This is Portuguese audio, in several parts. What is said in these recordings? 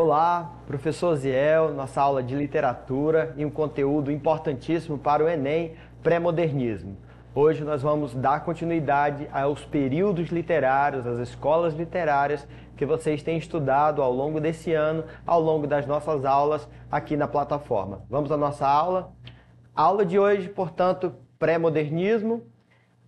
Olá, professor Ziel, nossa aula de literatura e um conteúdo importantíssimo para o Enem, pré-modernismo. Hoje nós vamos dar continuidade aos períodos literários, às escolas literárias que vocês têm estudado ao longo desse ano, ao longo das nossas aulas aqui na plataforma. Vamos à nossa aula? aula de hoje, portanto, pré-modernismo.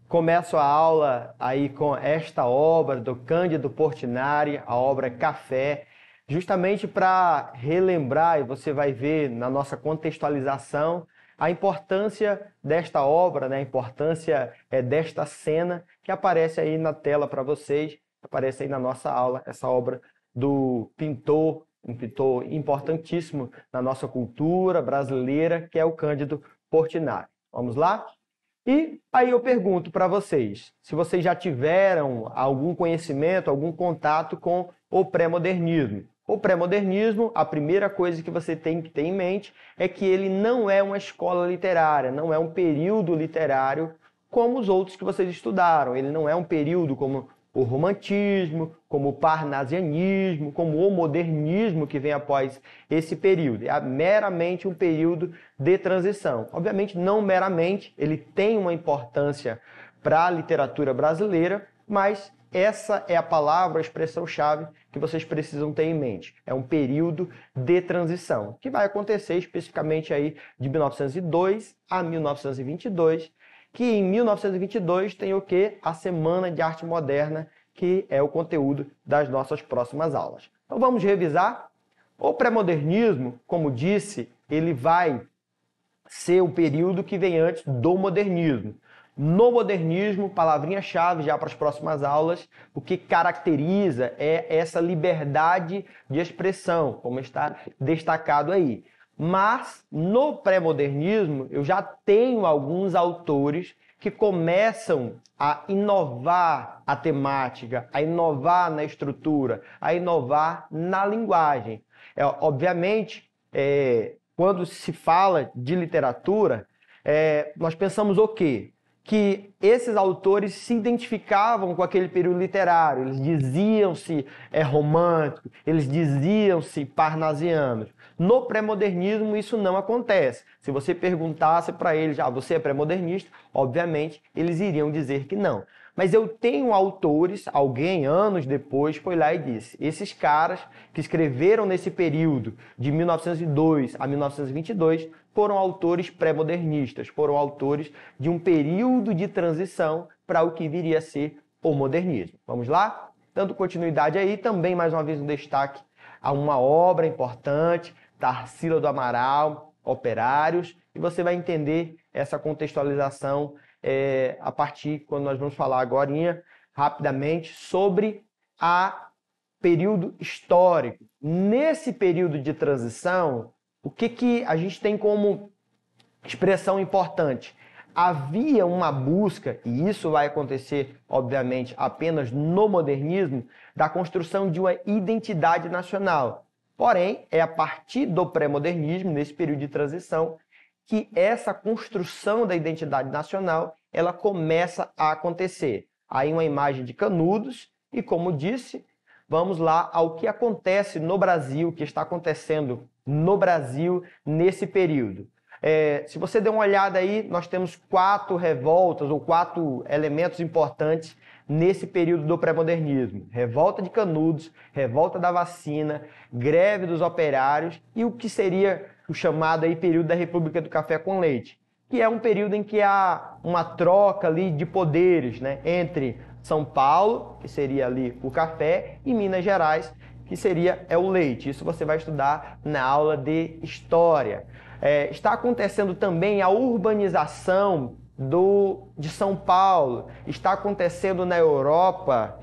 Começo a aula aí com esta obra do Cândido Portinari, a obra Café, justamente para relembrar, e você vai ver na nossa contextualização, a importância desta obra, né? a importância é, desta cena que aparece aí na tela para vocês, aparece aí na nossa aula, essa obra do pintor, um pintor importantíssimo na nossa cultura brasileira, que é o Cândido Portinari. Vamos lá? E aí eu pergunto para vocês, se vocês já tiveram algum conhecimento, algum contato com o pré-modernismo. O pré-modernismo, a primeira coisa que você tem que ter em mente é que ele não é uma escola literária, não é um período literário como os outros que vocês estudaram. Ele não é um período como o romantismo, como o parnasianismo, como o modernismo que vem após esse período. É meramente um período de transição. Obviamente, não meramente, ele tem uma importância para a literatura brasileira, mas essa é a palavra, a expressão-chave que vocês precisam ter em mente. É um período de transição, que vai acontecer especificamente aí de 1902 a 1922, que em 1922 tem o que? A Semana de Arte Moderna, que é o conteúdo das nossas próximas aulas. Então vamos revisar? O pré-modernismo, como disse, ele vai ser o período que vem antes do modernismo no modernismo, palavrinha-chave já para as próximas aulas, o que caracteriza é essa liberdade de expressão, como está destacado aí. Mas no pré-modernismo, eu já tenho alguns autores que começam a inovar a temática, a inovar na estrutura, a inovar na linguagem. É, obviamente, é, quando se fala de literatura, é, nós pensamos o quê? que esses autores se identificavam com aquele período literário, eles diziam-se é, românticos, eles diziam-se parnasianos. No pré-modernismo isso não acontece. Se você perguntasse para eles, ah, você é pré-modernista? Obviamente eles iriam dizer que não. Mas eu tenho autores, alguém anos depois foi lá e disse: esses caras que escreveram nesse período de 1902 a 1922 foram autores pré-modernistas, foram autores de um período de transição para o que viria a ser o modernismo. Vamos lá? Dando continuidade aí, também mais uma vez um destaque a uma obra importante, Tarsila do Amaral, Operários, e você vai entender essa contextualização é, a partir quando nós vamos falar agora rapidamente sobre a período histórico. Nesse período de transição, o que, que a gente tem como expressão importante? Havia uma busca, e isso vai acontecer, obviamente, apenas no modernismo, da construção de uma identidade nacional. Porém, é a partir do pré-modernismo, nesse período de transição, que essa construção da identidade nacional ela começa a acontecer. Aí uma imagem de Canudos e como disse, vamos lá ao que acontece no Brasil, que está acontecendo no Brasil nesse período. É, se você der uma olhada aí, nós temos quatro revoltas ou quatro elementos importantes nesse período do pré-modernismo: revolta de Canudos, revolta da vacina, greve dos operários e o que seria o chamado aí período da República do Café com Leite, que é um período em que há uma troca ali de poderes, né, entre São Paulo, que seria ali o café, e Minas Gerais, que seria é o leite. Isso você vai estudar na aula de história. É, está acontecendo também a urbanização do, de São Paulo, está acontecendo na Europa.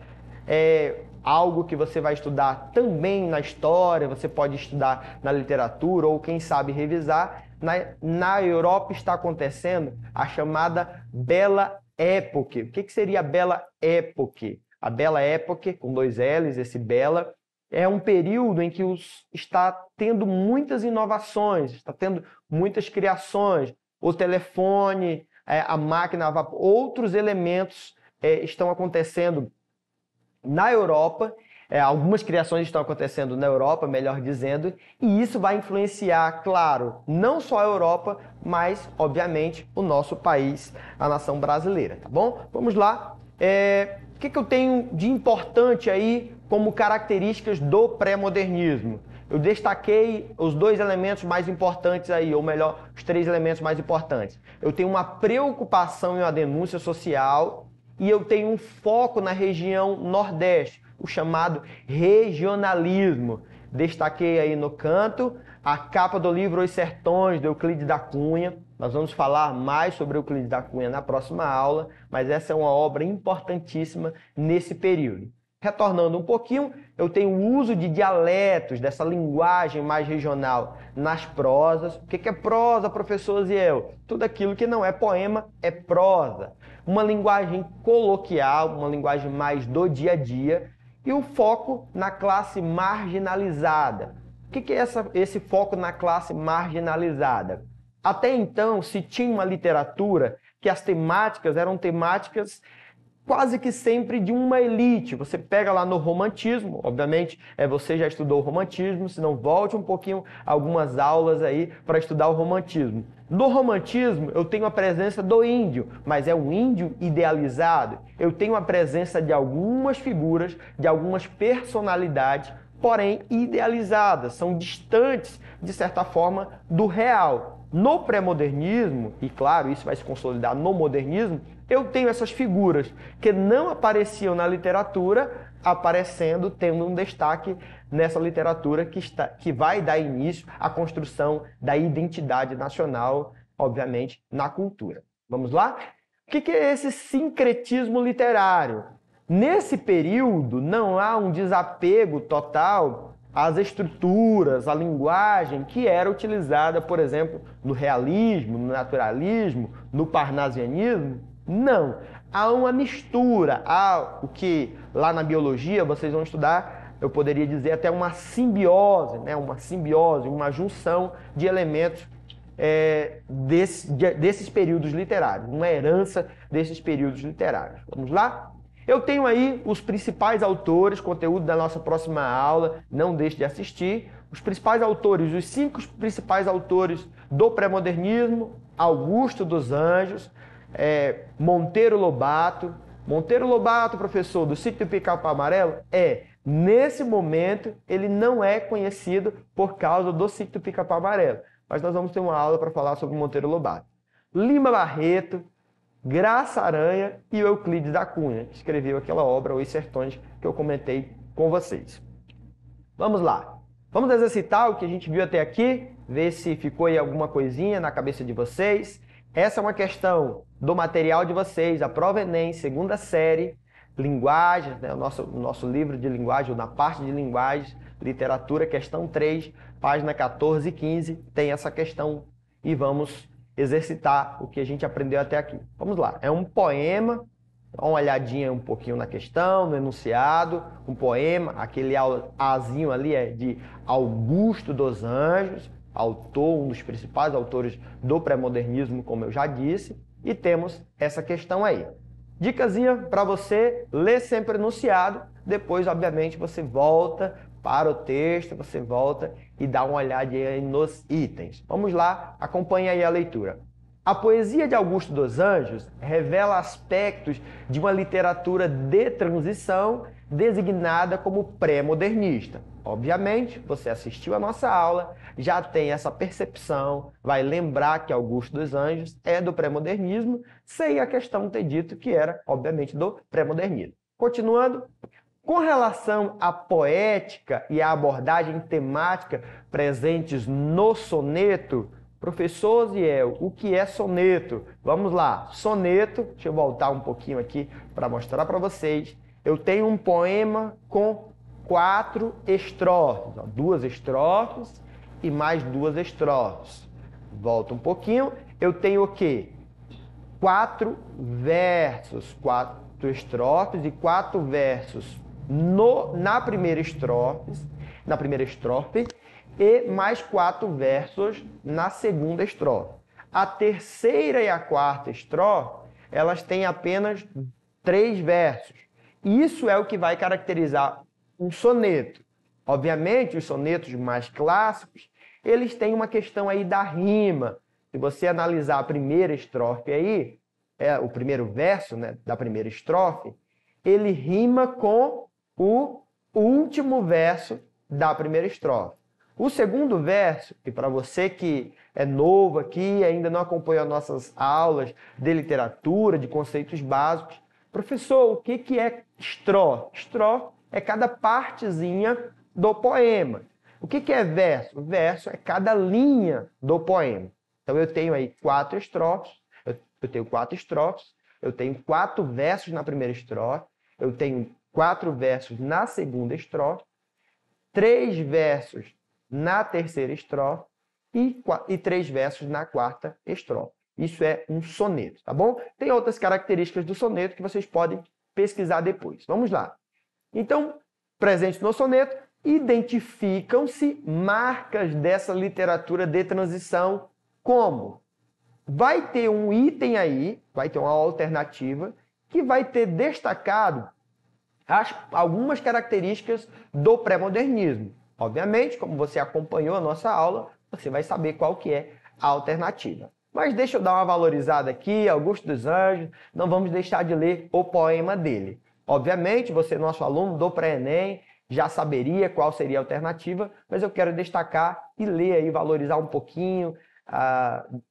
É, algo que você vai estudar também na história, você pode estudar na literatura ou quem sabe revisar. Na, na Europa está acontecendo a chamada Bela Época. O que, que seria a Bela Época? A Bela Época com dois L's, esse Bela, é um período em que os, está tendo muitas inovações, está tendo muitas criações. O telefone, é, a máquina a vapor, outros elementos é, estão acontecendo na Europa. É, algumas criações estão acontecendo na Europa, melhor dizendo, e isso vai influenciar, claro, não só a Europa, mas, obviamente, o nosso país, a nação brasileira, tá bom? Vamos lá. É... o que, que eu tenho de importante aí como características do pré-modernismo. Eu destaquei os dois elementos mais importantes aí, ou melhor, os três elementos mais importantes. Eu tenho uma preocupação e uma denúncia social e eu tenho um foco na região Nordeste, o chamado regionalismo. Destaquei aí no canto a capa do livro Os Sertões, de Euclides da Cunha. Nós vamos falar mais sobre Euclides da Cunha na próxima aula, mas essa é uma obra importantíssima nesse período. Retornando um pouquinho, eu tenho o uso de dialetos, dessa linguagem mais regional nas prosas. O que é prosa, professor Ziel? Tudo aquilo que não é poema é prosa. Uma linguagem coloquial, uma linguagem mais do dia a dia e o foco na classe marginalizada. O que é essa, esse foco na classe marginalizada? Até então, se tinha uma literatura que as temáticas eram temáticas quase que sempre de uma elite. Você pega lá no romantismo, obviamente, é, você já estudou o romantismo, se não volte um pouquinho algumas aulas aí para estudar o romantismo. No romantismo, eu tenho a presença do índio, mas é um índio idealizado. Eu tenho a presença de algumas figuras, de algumas personalidades, porém idealizadas, são distantes, de certa forma, do real. No pré-modernismo, e claro, isso vai se consolidar no modernismo, eu tenho essas figuras que não apareciam na literatura, aparecendo, tendo um destaque nessa literatura que, está, que vai dar início à construção da identidade nacional, obviamente, na cultura. Vamos lá? O que é esse sincretismo literário? Nesse período, não há um desapego total às estruturas, à linguagem que era utilizada, por exemplo, no realismo, no naturalismo, no parnasianismo, não. Há uma mistura, há o que lá na biologia vocês vão estudar, eu poderia dizer até uma simbiose, né? uma simbiose, uma junção de elementos é, desse, de, desses períodos literários, uma herança desses períodos literários. Vamos lá? Eu tenho aí os principais autores, conteúdo da nossa próxima aula, não deixe de assistir. Os principais autores, os cinco principais autores do pré-modernismo: Augusto dos Anjos, é, Monteiro Lobato. Monteiro Lobato, professor do sítio pica Picapau Amarelo? É. Nesse momento, ele não é conhecido por causa do sítio pica Picapau Amarelo. Mas nós vamos ter uma aula para falar sobre Monteiro Lobato. Lima Barreto, Graça Aranha e Euclides da Cunha, que escreveu aquela obra, Os Sertões, que eu comentei com vocês. Vamos lá. Vamos exercitar o que a gente viu até aqui, ver se ficou aí alguma coisinha na cabeça de vocês. Essa é uma questão do material de vocês, a prova Enem, segunda série, linguagem, né, o nosso, nosso livro de linguagem, ou na parte de linguagem, literatura, questão 3, página 14 e 15, tem essa questão e vamos exercitar o que a gente aprendeu até aqui. Vamos lá, é um poema, dá uma olhadinha um pouquinho na questão, no enunciado, um poema, aquele azinho ali é de Augusto dos Anjos, autor, um dos principais autores do pré-modernismo, como eu já disse, e temos essa questão aí. Dicasinha para você, lê sempre enunciado, depois, obviamente, você volta para o texto, você volta e dá uma olhadinha nos itens. Vamos lá, acompanha aí a leitura. A poesia de Augusto dos Anjos revela aspectos de uma literatura de transição designada como pré-modernista. Obviamente, você assistiu a nossa aula, já tem essa percepção, vai lembrar que Augusto dos Anjos é do pré-modernismo, sem a questão ter dito que era, obviamente, do pré-modernismo. Continuando, com relação à poética e à abordagem temática presentes no soneto, professor Ziel, o que é soneto? Vamos lá, soneto, deixa eu voltar um pouquinho aqui para mostrar para vocês. Eu tenho um poema com quatro estrofes, ó, duas estrofes e mais duas estrofes. Volta um pouquinho, eu tenho o quê? Quatro versos, quatro estrofes e quatro versos no, na primeira estrofe, na primeira estrofe e mais quatro versos na segunda estrofe. A terceira e a quarta estrofe, elas têm apenas três versos. Isso é o que vai caracterizar um soneto. Obviamente, os sonetos mais clássicos, eles têm uma questão aí da rima. Se você analisar a primeira estrofe aí, é, o primeiro verso né, da primeira estrofe, ele rima com o último verso da primeira estrofe. O segundo verso, e para você que é novo aqui, ainda não acompanhou nossas aulas de literatura, de conceitos básicos, professor, o que, que é estró? Estró é cada partezinha do poema. O que, que é verso? Verso é cada linha do poema. Então eu tenho aí quatro estrofes, eu tenho quatro estrofes, eu tenho quatro versos na primeira estrofe, eu tenho quatro versos na segunda estrofe, três versos na terceira estrofe e, e três versos na quarta estrofe. Isso é um soneto, tá bom? Tem outras características do soneto que vocês podem pesquisar depois. Vamos lá. Então, presentes no soneto, identificam-se marcas dessa literatura de transição como vai ter um item aí, vai ter uma alternativa que vai ter destacado as, algumas características do pré-modernismo. Obviamente, como você acompanhou a nossa aula, você vai saber qual que é a alternativa. Mas deixa eu dar uma valorizada aqui, Augusto dos Anjos, não vamos deixar de ler o poema dele. Obviamente, você, nosso aluno do pré-ENEM, já saberia qual seria a alternativa, mas eu quero destacar e ler e valorizar um pouquinho uh,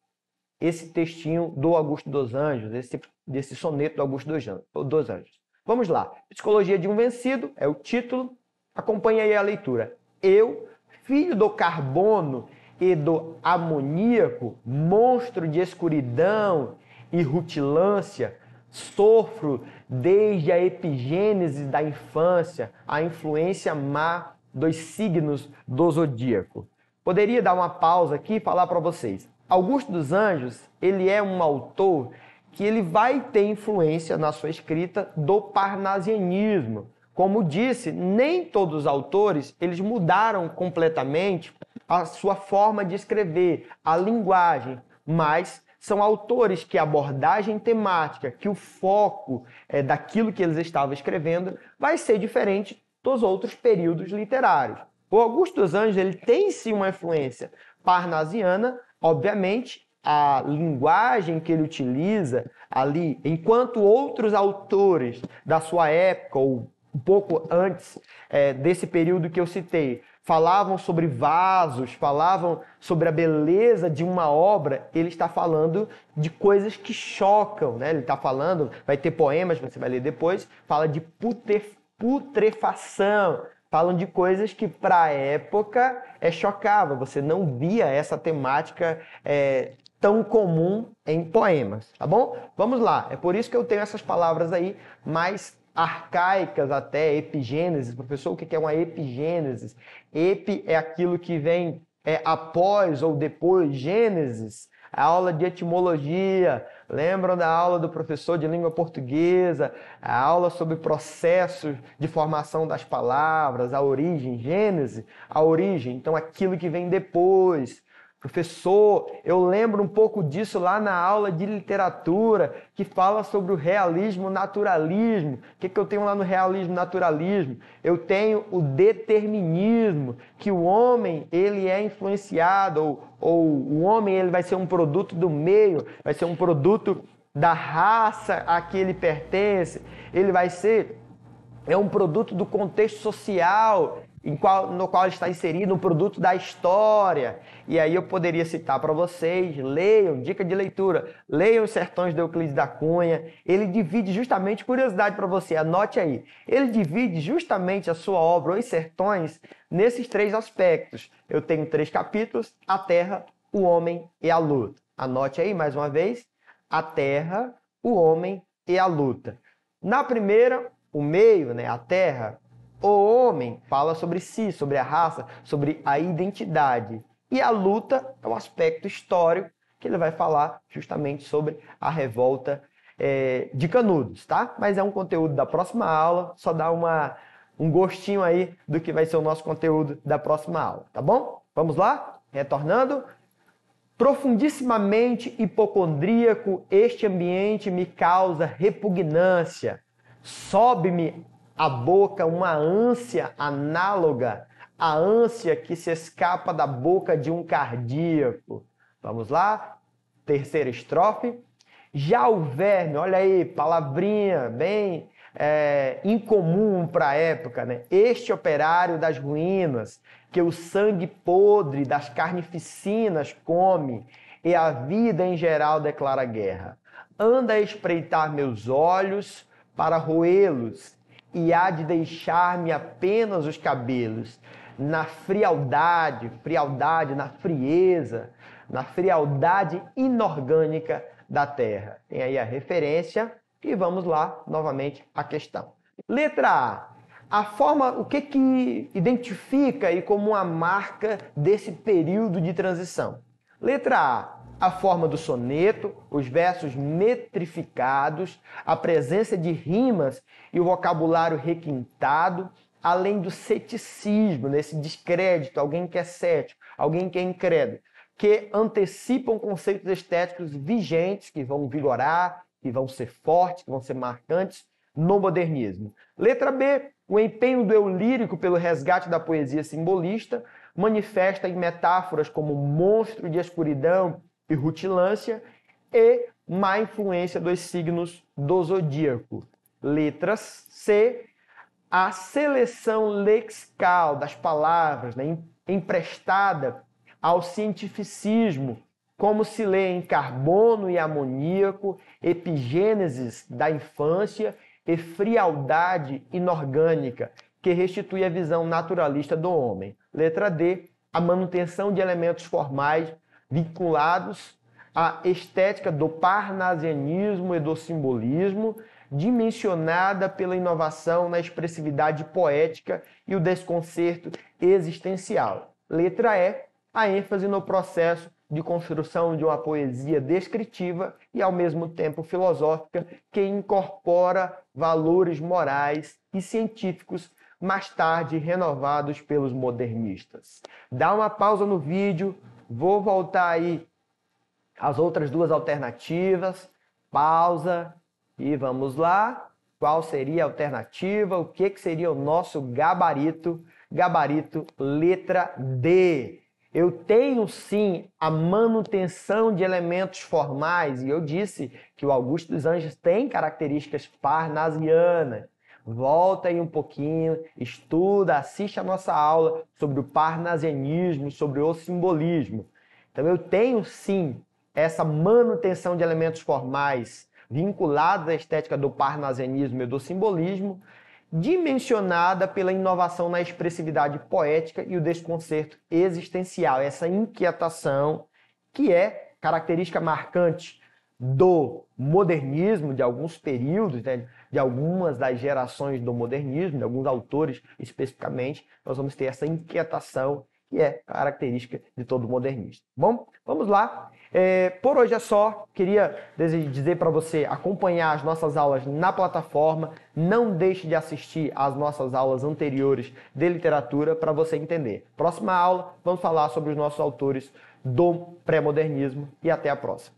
esse textinho do Augusto dos Anjos, esse, desse soneto do Augusto dos Anjos. Vamos lá. Psicologia de um Vencido é o título. Acompanhe aí a leitura. Eu, filho do carbono e do amoníaco, monstro de escuridão e rutilância, Sofro desde a epigênese da infância a influência má dos signos do zodíaco. Poderia dar uma pausa aqui e falar para vocês. Augusto dos Anjos, ele é um autor que ele vai ter influência na sua escrita do parnasianismo. Como disse, nem todos os autores eles mudaram completamente a sua forma de escrever, a linguagem, mas são autores que a abordagem temática, que o foco é, daquilo que eles estavam escrevendo vai ser diferente dos outros períodos literários. O Augusto dos Anjos ele tem sim uma influência parnasiana, obviamente, a linguagem que ele utiliza ali, enquanto outros autores da sua época ou um pouco antes é, desse período que eu citei falavam sobre vasos, falavam sobre a beleza de uma obra, ele está falando de coisas que chocam, né? Ele está falando, vai ter poemas, você vai ler depois, fala de putrefação, falam de coisas que para a época é chocava, você não via essa temática é, tão comum em poemas, tá bom? Vamos lá, é por isso que eu tenho essas palavras aí mas arcaicas até, epigênesis. Professor, o que é uma epigênesis? Epi é aquilo que vem é, após ou depois, Gênesis. A aula de etimologia, lembram da aula do professor de língua portuguesa, a aula sobre processos de formação das palavras, a origem, Gênese, a origem, então aquilo que vem depois. Professor, eu lembro um pouco disso lá na aula de literatura, que fala sobre o realismo naturalismo. O que, que eu tenho lá no realismo naturalismo? Eu tenho o determinismo, que o homem ele é influenciado, ou, ou o homem ele vai ser um produto do meio, vai ser um produto da raça a que ele pertence, ele vai ser é um produto do contexto social, qual, no qual está inserido um produto da história. E aí eu poderia citar para vocês, leiam, dica de leitura, leiam os Sertões de Euclides da Cunha. Ele divide justamente, curiosidade para você, anote aí. Ele divide justamente a sua obra, Os Sertões, nesses três aspectos. Eu tenho três capítulos, a terra, o homem e a luta. Anote aí mais uma vez, a terra, o homem e a luta. Na primeira, o meio, né, a terra, o homem fala sobre si, sobre a raça, sobre a identidade. E a luta é um aspecto histórico que ele vai falar justamente sobre a revolta é, de Canudos, tá? Mas é um conteúdo da próxima aula, só dá uma, um gostinho aí do que vai ser o nosso conteúdo da próxima aula, tá bom? Vamos lá? Retornando. Profundissimamente hipocondríaco, este ambiente me causa repugnância. Sobe-me a boca uma ânsia análoga à ânsia que se escapa da boca de um cardíaco. Vamos lá? Terceira estrofe. Já o verme, olha aí, palavrinha bem é, incomum para a época, né? Este operário das ruínas, que o sangue podre das carnificinas come, e a vida em geral declara guerra. Anda a espreitar meus olhos para roê-los e há de deixar-me apenas os cabelos. Na frialdade, frialdade, na frieza, na frialdade inorgânica da terra. Tem aí a referência e vamos lá novamente à questão. Letra A. A forma, o que que identifica aí como uma marca desse período de transição? Letra A a forma do soneto, os versos metrificados, a presença de rimas e o vocabulário requintado, além do ceticismo, nesse né, descrédito, alguém que é cético, alguém que é incrédulo, que antecipam conceitos estéticos vigentes que vão vigorar, que vão ser fortes, que vão ser marcantes no modernismo. Letra B, o empenho do eu lírico pelo resgate da poesia simbolista manifesta em metáforas como monstro de escuridão, e rutilância, e má influência dos signos do zodíaco. Letra C, a seleção lexical das palavras né, emprestada ao cientificismo, como se lê em carbono e amoníaco, epigênesis da infância e frialdade inorgânica, que restitui a visão naturalista do homem. Letra D, a manutenção de elementos formais vinculados à estética do parnasianismo e do simbolismo, dimensionada pela inovação na expressividade poética e o desconcerto existencial. Letra E, a ênfase no processo de construção de uma poesia descritiva e, ao mesmo tempo, filosófica, que incorpora valores morais e científicos, mais tarde renovados pelos modernistas. Dá uma pausa no vídeo, Vou voltar aí as outras duas alternativas. Pausa e vamos lá. Qual seria a alternativa? O que, que seria o nosso gabarito? Gabarito letra D. Eu tenho sim a manutenção de elementos formais, e eu disse que o Augusto dos Anjos tem características parnasianas volta aí um pouquinho, estuda, assiste a nossa aula sobre o parnasianismo, sobre o simbolismo. Então eu tenho sim essa manutenção de elementos formais vinculados à estética do parnasianismo e do simbolismo, dimensionada pela inovação na expressividade poética e o desconcerto existencial, essa inquietação que é característica marcante do modernismo, de alguns períodos, né, de algumas das gerações do modernismo, de alguns autores especificamente, nós vamos ter essa inquietação que é característica de todo modernista. Bom, vamos lá. É, por hoje é só. Queria dizer para você acompanhar as nossas aulas na plataforma. Não deixe de assistir às nossas aulas anteriores de literatura para você entender. Próxima aula, vamos falar sobre os nossos autores do pré-modernismo e até a próxima.